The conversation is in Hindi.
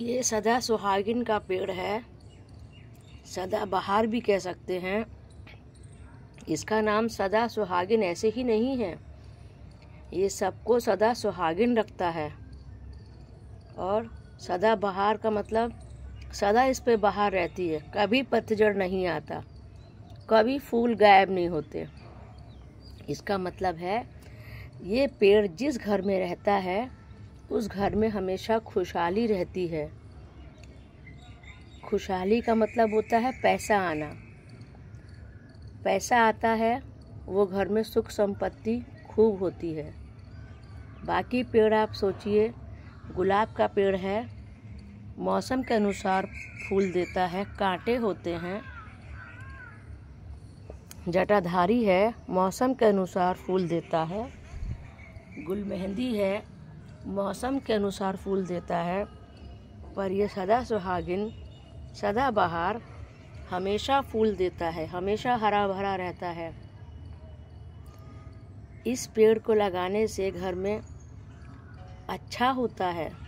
ये सदा सुहागिन का पेड़ है सदा बहार भी कह सकते हैं इसका नाम सदा सुहागिन ऐसे ही नहीं है ये सबको सदा सुहागिन रखता है और सदा बहार का मतलब सदा इस पे बाहर रहती है कभी पतझड़ नहीं आता कभी फूल गायब नहीं होते इसका मतलब है ये पेड़ जिस घर में रहता है उस घर में हमेशा खुशहाली रहती है खुशहाली का मतलब होता है पैसा आना पैसा आता है वो घर में सुख संपत्ति खूब होती है बाकी पेड़ आप सोचिए गुलाब का पेड़ है मौसम के अनुसार फूल देता है कांटे होते हैं जटाधारी है मौसम के अनुसार फूल देता है गुल मेहंदी है मौसम के अनुसार फूल देता है पर यह सदा सुहागिन सदा बहार हमेशा फूल देता है हमेशा हरा भरा रहता है इस पेड़ को लगाने से घर में अच्छा होता है